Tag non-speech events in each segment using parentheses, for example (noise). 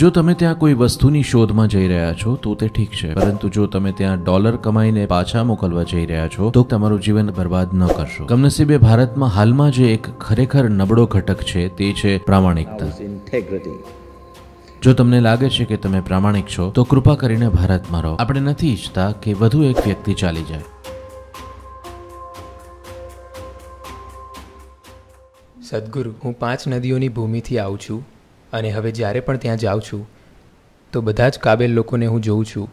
જો તમે ત્યાં કોઈ વસ્તુની શોધમાં જઈ રહ્યા છો તો તે ઠીક છે પરંતુ જો તમે ત્યાં ડોલર કમાઈને પાછા મોકલવા જઈ રહ્યા છો તો તમારું જીવન બરબાદ ન કરશો કમનસીબે ભારતમાં હાલમાં જે એક ખરેખર નબળો ઘટક છે તે છે પ્રામાણિકતા જો તમને લાગે છે કે તમે પ્રામાણિક છો તો કૃપા કરીને ભારતમાં રહો આપણે નથી ઈચ્છતા કે વધુ એક વ્યક્તિ ચાલી જાય સદગુરુ હું પાંચ નદીઓની ભૂમિથી આવું છું અને હવે જ્યારે પણ ત્યાં જાઉં છું તો બધા જ કાબેલ લોકોને હું જોઉં છું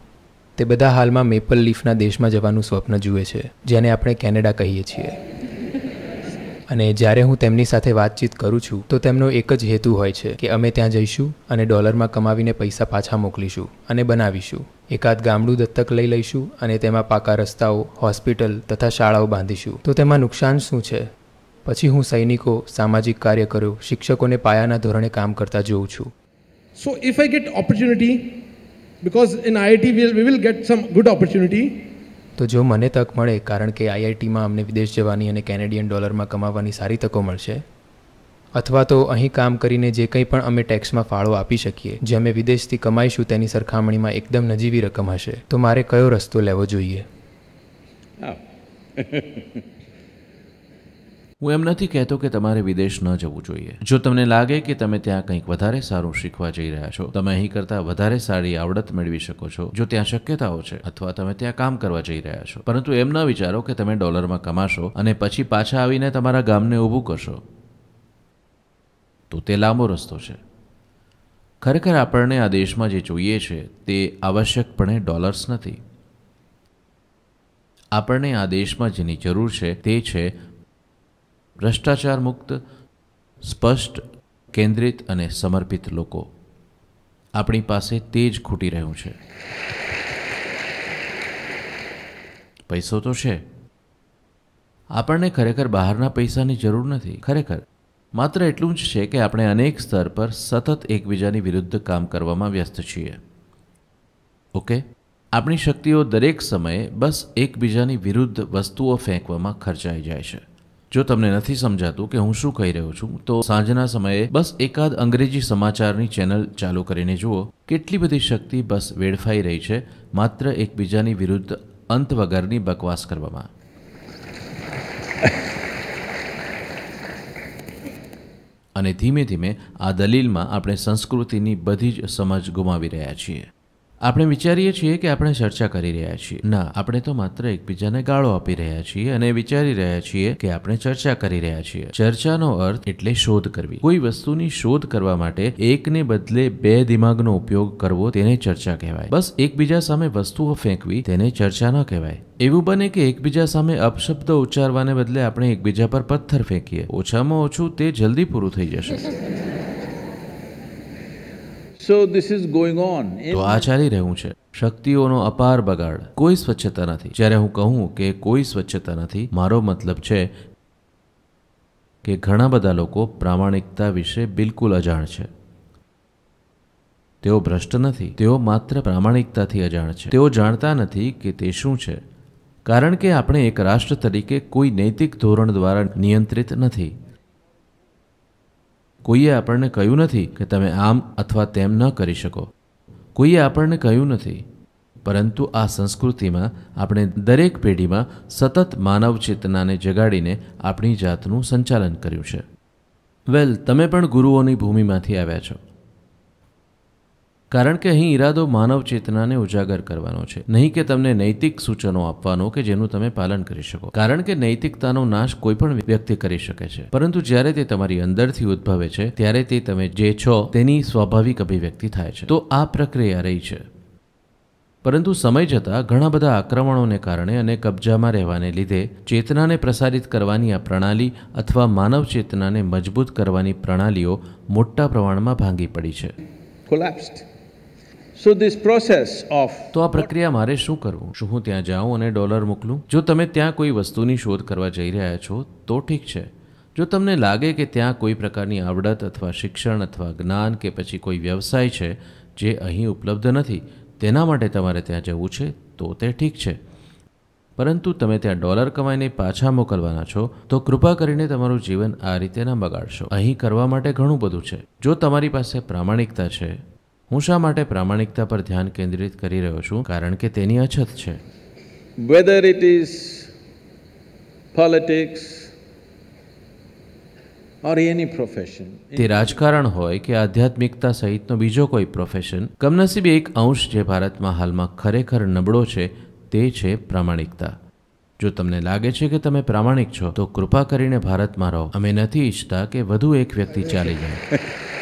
તે બધા હાલમાં મેપલ લીફના દેશમાં જવાનું સ્વપ્ન જુએ છે જેને આપણે કેનેડા કહીએ છીએ અને જ્યારે હું તેમની સાથે વાતચીત કરું છું તો તેમનો એક જ હેતુ હોય છે કે અમે ત્યાં જઈશું અને ડોલરમાં કમાવીને પૈસા પાછા મોકલીશું અને બનાવીશું એકાદ ગામડું દત્તક લઈ લઈશું અને તેમાં પાકા રસ્તાઓ હોસ્પિટલ તથા શાળાઓ બાંધીશું તો તેમાં નુકસાન શું છે પછી હું સૈનિકો સામાજિક કાર્ય કાર્યકરો શિક્ષકોને પાયાના ધોરણે કામ કરતા જોઉં છું so if I get opportunity because in IIT we will get some good opportunity તો જો મને તક મળે કારણ કે આઈઆઈટીમાં અમને વિદેશ જવાની અને કેનેડિયન ડોલરમાં કમાવાની સારી તકો મળશે અથવા તો અહીં કામ કરીને જે કંઈ પણ અમે ટેક્સમાં ફાળો આપી શકીએ જે અમે વિદેશથી કમાઈશું તેની સરખામણીમાં એકદમ નજીવી રકમ હશે તો મારે કયો રસ્તો લેવો જોઈએ (laughs) હું એમ નથી કહેતો કે તમારે વિદેશ ન જવું જોઈએ જો તમને લાગે કે તમે ત્યાં કંઈક વધારે સારું શીખવા જઈ રહ્યા છો તમે અહીં કરતાં વધારે સારી આવડત મેળવી શકો છો જો ત્યાં શક્યતાઓ છે અથવા તમે ત્યાં કામ કરવા જઈ રહ્યા છો પરંતુ એમ ન વિચારો કે તમે ડોલરમાં કમાશો અને પછી પાછા આવીને તમારા ગામને ઊભું કરશો તો તે લાંબો રસ્તો છે ખરેખર આપણને આ દેશમાં જે જોઈએ છે તે આવશ્યકપણે ડોલર્સ નથી આપણને આ દેશમાં જેની જરૂર છે તે છે ભ્રષ્ટાચાર મુક્ત સ્પષ્ટ કેન્દ્રિત અને સમર્પિત લોકો આપણી પાસે તે જ ખૂટી રહ્યું છે પૈસો તો છે આપણને ખરેખર બહારના પૈસાની જરૂર નથી ખરેખર માત્ર એટલું જ છે કે આપણે અનેક સ્તર પર સતત એકબીજાની વિરુદ્ધ કામ કરવામાં વ્યસ્ત છીએ ઓકે આપણી શક્તિઓ દરેક સમયે બસ એકબીજાની વિરુદ્ધ વસ્તુઓ ફેંકવામાં ખર્ચાઈ જાય છે જો તમને નથી સમજાતું કે હું શું કહી રહ્યો છું તો સાંજના સમયે બસ એકાદ અંગ્રેજી સમાચારની ચેનલ ચાલુ કરીને જુઓ કેટલી બધી શક્તિ બસ વેડફાઈ રહી છે માત્ર એકબીજાની વિરુદ્ધ અંત વગરની બકવાસ કરવામાં અને ધીમે ધીમે આ દલીલમાં આપણે સંસ્કૃતિની બધી જ સમજ ગુમાવી રહ્યા છીએ આપણે વિચારીએ છીએ કે આપણે ચર્ચા કરી રહ્યા છીએ ના આપણે તો માત્ર એકબીજાને ગાળો આપી રહ્યા છીએ અને વિચારી રહ્યા છીએ કે આપણે ચર્ચા કરી રહ્યા છીએ ચર્ચાનો અર્થ એટલે શોધ કરવી કોઈ વસ્તુની શોધ કરવા માટે એકને બદલે બે દિમાગનો ઉપયોગ કરવો તેને ચર્ચા કહેવાય બસ એકબીજા સામે વસ્તુઓ ફેંકવી તેને ચર્ચા ન કહેવાય એવું બને કે એકબીજા સામે અપશબ્દ ઉચ્ચારવાને બદલે આપણે એકબીજા પર પથ્થર ફેંકીએ ઓછામાં ઓછું તે જલ્દી પૂરું થઈ જશે તો આ ચાલી રહ્યું છે શક્તિઓનો અપાર બગાડ કોઈ સ્વચ્છતા નથી જ્યારે હું કહું કે કોઈ સ્વચ્છતા નથી મારો મતલબ છે કે ઘણા બધા લોકો પ્રામાણિકતા વિશે બિલકુલ અજાણ છે તેઓ ભ્રષ્ટ નથી તેઓ માત્ર પ્રામાણિકતાથી અજાણ છે તેઓ જાણતા નથી કે તે શું છે કારણ કે આપણે એક રાષ્ટ્ર તરીકે કોઈ નૈતિક ધોરણ દ્વારા નિયંત્રિત નથી કોઈએ આપણને કહ્યું નથી કે તમે આમ અથવા તેમ ન કરી શકો કોઈએ આપણને કહ્યું નથી પરંતુ આ સંસ્કૃતિમાં આપણે દરેક પેઢીમાં સતત માનવ ચેતનાને જગાડીને આપણી જાતનું સંચાલન કર્યું છે વેલ તમે પણ ગુરુઓની ભૂમિમાંથી આવ્યા છો કારણ કે અહીં ઈરાદો માનવ ચેતનાને ઉજાગર કરવાનો છે નહીં કે તમને નૈતિક સૂચનો આપવાનો કે જેનું તમે પાલન કરી શકો કારણ કે નૈતિકતાનો નાશ કોઈ પણ વ્યક્તિ કરી શકે છે પરંતુ જ્યારે તે તમારી અંદરથી ઉદ્ભવે છે ત્યારે તે તમે જે છો તેની સ્વાભાવિક અભિવ્યક્તિ થાય છે તો આ પ્રક્રિયા રહી છે પરંતુ સમય જતાં ઘણા બધા આક્રમણોને કારણે અને કબજામાં રહેવાને લીધે ચેતનાને પ્રસારિત કરવાની આ પ્રણાલી અથવા માનવ ચેતનાને મજબૂત કરવાની પ્રણાલીઓ મોટા પ્રમાણમાં ભાંગી પડી છે collapsed. So this process of તો આ પ્રક્રિયા મારે શું કરવું શું હું ત્યાં જાઉં અને ડોલર મોકલું જો તમે ત્યાં કોઈ વસ્તુની શોધ કરવા જઈ રહ્યા છો તો ઠીક છે જો તમને લાગે કે ત્યાં કોઈ પ્રકારની આવડત અથવા શિક્ષણ અથવા જ્ઞાન કે પછી કોઈ વ્યવસાય છે જે અહીં ઉપલબ્ધ નથી તેના માટે તમારે ત્યાં જવું છે તો તે ઠીક છે પરંતુ તમે ત્યાં ડોલર કમાઈને પાછા મોકલવાના છો તો કૃપા કરીને તમારું જીવન આ રીતે ના બગાડશો અહીં કરવા માટે ઘણું બધું છે જો તમારી પાસે પ્રામાણિકતા છે હું શા માટે પ્રામાણિકતા પર ધ્યાન કેન્દ્રિત કરી રહ્યો છું કારણ કે તેની અછત છે whether it is politics or any profession તે રાજકારણ હોય કે આધ્યાત્મિકતા સહિતનો બીજો કોઈ પ્રોફેશન કમનસીબે એક અંશ જે ભારતમાં હાલમાં ખરેખર નબળો છે તે છે પ્રામાણિકતા જો તમને લાગે છે કે તમે પ્રામાણિક છો તો કૃપા કરીને ભારતમાં રહો અમે નથી ઈચ્છતા કે વધુ એક વ્યક્તિ ચાલી જાય (laughs)